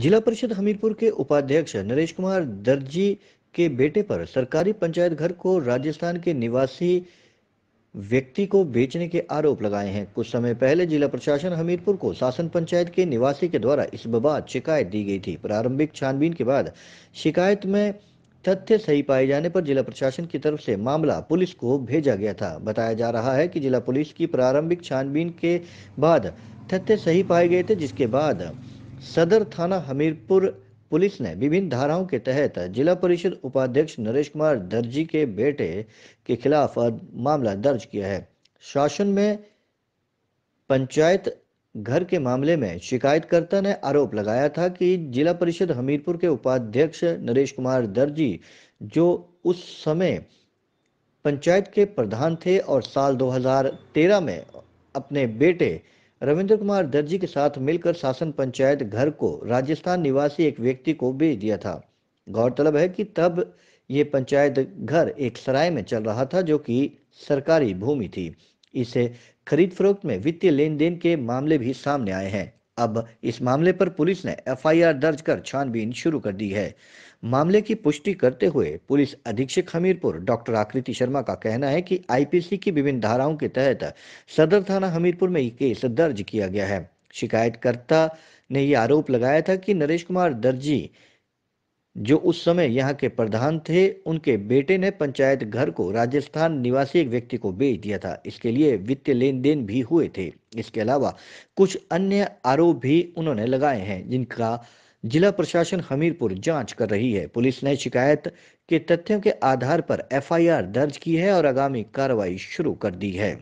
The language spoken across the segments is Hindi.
जिला परिषद हमीरपुर के उपाध्यक्ष नरेश कुमार दर्जी के बेटे पर सरकारी पंचायत घर को राजस्थान के निवासी व्यक्ति को बेचने के आरोप लगाए हैं कुछ समय पहले जिला प्रशासन हमीरपुर को शासन पंचायत के निवासी के द्वारा इस बबाद शिकायत दी गई थी प्रारंभिक छानबीन के बाद शिकायत में तथ्य सही पाए जाने पर जिला प्रशासन की तरफ से मामला पुलिस को भेजा गया था बताया जा रहा है कि जिला पुलिस की प्रारंभिक छानबीन के बाद तथ्य सही पाए गए थे जिसके बाद सदर थाना हमीरपुर पुलिस ने विभिन्न धाराओं के तहत जिला परिषद उपाध्यक्ष नरेश कुमार दर्जी के बेटे के खिलाफ मामला दर्ज किया है शासन में पंचायत घर के मामले में शिकायतकर्ता ने आरोप लगाया था कि जिला परिषद हमीरपुर के उपाध्यक्ष नरेश कुमार दर्जी जो उस समय पंचायत के प्रधान थे और साल 2013 में अपने बेटे रविंद्र कुमार दर्जी के साथ मिलकर शासन पंचायत घर को राजस्थान निवासी एक व्यक्ति को बेच दिया था गौरतलब है कि तब ये पंचायत घर एक सराय में चल रहा था जो कि सरकारी भूमि थी इसे खरीद फरोख्त में वित्तीय लेन देन के मामले भी सामने आए हैं अब इस मामले पर पुलिस ने एफआईआर दर्ज कर छानबीन शुरू कर दी है मामले की पुष्टि करते हुए पुलिस अधीक्षक हमीरपुर डॉक्टर आकृति शर्मा का कहना है कि आईपीसी की विभिन्न धाराओं के तहत सदर थाना हमीरपुर में ये केस दर्ज किया गया है शिकायतकर्ता ने यह आरोप लगाया था कि नरेश कुमार दर्जी जो उस समय यहाँ के प्रधान थे उनके बेटे ने पंचायत घर को राजस्थान निवासी एक व्यक्ति को बेच दिया था इसके लिए वित्तीय लेन देन भी हुए थे इसके अलावा कुछ अन्य आरोप भी उन्होंने लगाए हैं जिनका जिला प्रशासन हमीरपुर जांच कर रही है पुलिस ने शिकायत के तथ्यों के आधार पर एफआईआर दर्ज की है और आगामी कार्रवाई शुरू कर दी है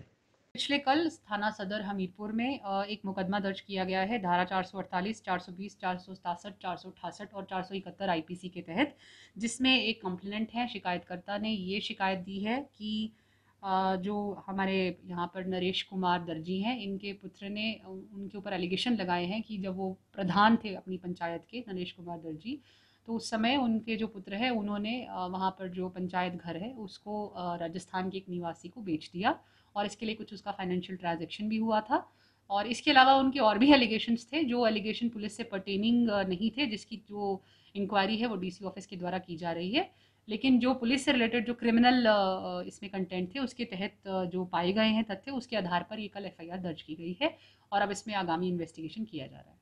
पिछले कल थाना सदर हमीरपुर में एक मुकदमा दर्ज किया गया है धारा 448, 420, 467, 468 और 471 आईपीसी के तहत जिसमें एक कंप्लेनेंट है शिकायतकर्ता ने ये शिकायत दी है कि जो हमारे यहाँ पर नरेश कुमार दर्जी हैं इनके पुत्र ने उनके ऊपर एलिगेशन लगाए हैं कि जब वो प्रधान थे अपनी पंचायत के नरेश कुमार दर्जी तो उस समय उनके जो पुत्र है उन्होंने वहाँ पर जो पंचायत घर है उसको राजस्थान के एक निवासी को बेच दिया और इसके लिए कुछ उसका फाइनेंशियल ट्रांजेक्शन भी हुआ था और इसके अलावा उनके और भी एलिगेशंस थे जो एलिगेशन पुलिस से पर्टेनिंग नहीं थे जिसकी जो इंक्वायरी है वो डीसी ऑफिस के द्वारा की जा रही है लेकिन जो पुलिस से रिलेटेड जो क्रिमिनल इसमें कंटेंट थे उसके तहत जो पाए गए हैं तथ्य उसके आधार पर ये कल एफआईआर दर्ज की गई है और अब इसमें आगामी इन्वेस्टिगेशन किया जा रहा है